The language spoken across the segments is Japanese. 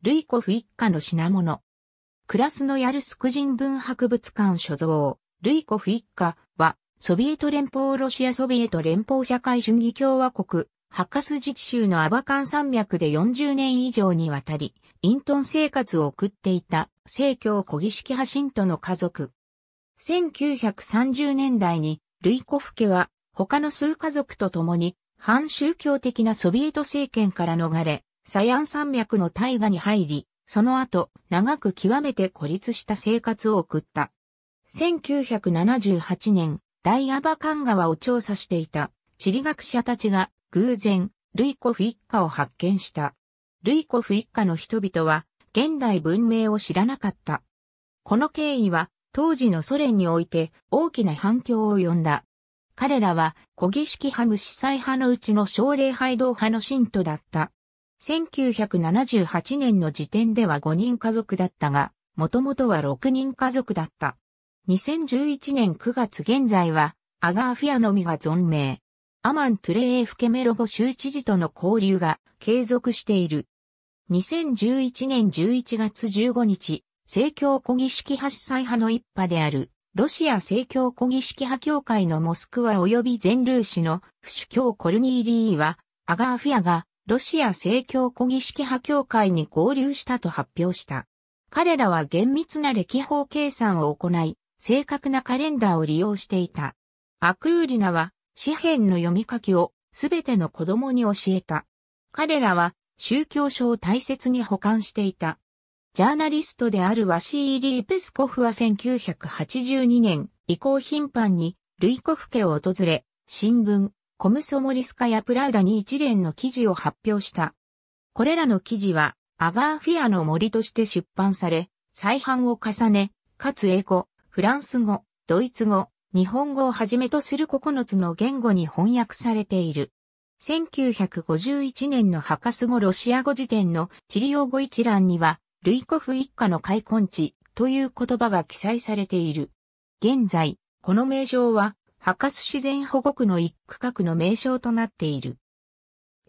ルイコフ一家の品物。クラスノヤルスク人文博物館所蔵、ルイコフ一家は、ソビエト連邦ロシアソビエト連邦社会主義共和国、ハカス自治州のアバカン山脈で40年以上にわたり、ト遁生活を送っていた、聖教小儀式派信徒の家族。1930年代に、ルイコフ家は、他の数家族と共に、反宗教的なソビエト政権から逃れ、サヤン山脈の大河に入り、その後、長く極めて孤立した生活を送った。1978年、大アバカン川を調査していた地理学者たちが偶然、ルイコフ一家を発見した。ルイコフ一家の人々は、現代文明を知らなかった。この経緯は、当時のソ連において大きな反響を呼んだ。彼らは、古儀式派無司祭派のうちの奨励派道派の信徒だった。1978年の時点では5人家族だったが、もともとは6人家族だった。2011年9月現在は、アガーフィアのみが存命。アマン・トゥレーフ・ケメロボ州知事との交流が継続している。2011年11月15日、政教古儀式派主催派の一派である、ロシア政教古儀式派協会のモスクワ及び全ルーシの不主教コルニーリーは、アガーフィアがロシア正教古儀式派協会に合流したと発表した。彼らは厳密な歴法計算を行い、正確なカレンダーを利用していた。アクーリナは、詩篇の読み書きをすべての子供に教えた。彼らは、宗教書を大切に保管していた。ジャーナリストであるワシーリー・ペスコフは1982年以降頻繁にルイコフ家を訪れ、新聞、コムソモリスカやプラウダに一連の記事を発表した。これらの記事は、アガーフィアの森として出版され、再版を重ね、かつ英語、フランス語、ドイツ語、日本語をはじめとする9つの言語に翻訳されている。1951年の博士語ロシア語辞典のチリオ語一覧には、ルイコフ一家の開墾地という言葉が記載されている。現在、この名称は博士自然保護区の一区画の名称となっている。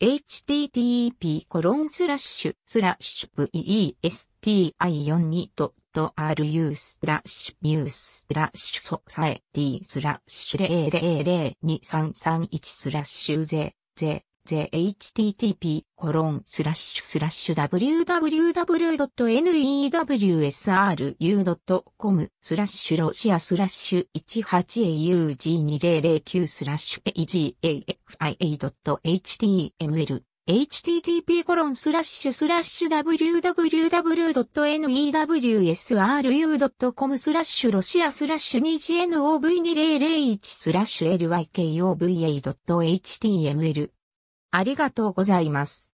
http コロンスラッシュスラッシュ vesti42.ru スラッシュニューススラッシュソサエティスラッシュ00023331スラッシュゼゼ http コロンスラッシュスラッシュ www.newsru.com スラッシュロシアスラッシュ 18aug2009 スラッシュ agafia.html http コロンスラッシュスラッシュ www.newsru.com スラッシュロシアスラッシュ2 g n o v 2 0 0 1スラッシュ lykova.html ありがとうございます。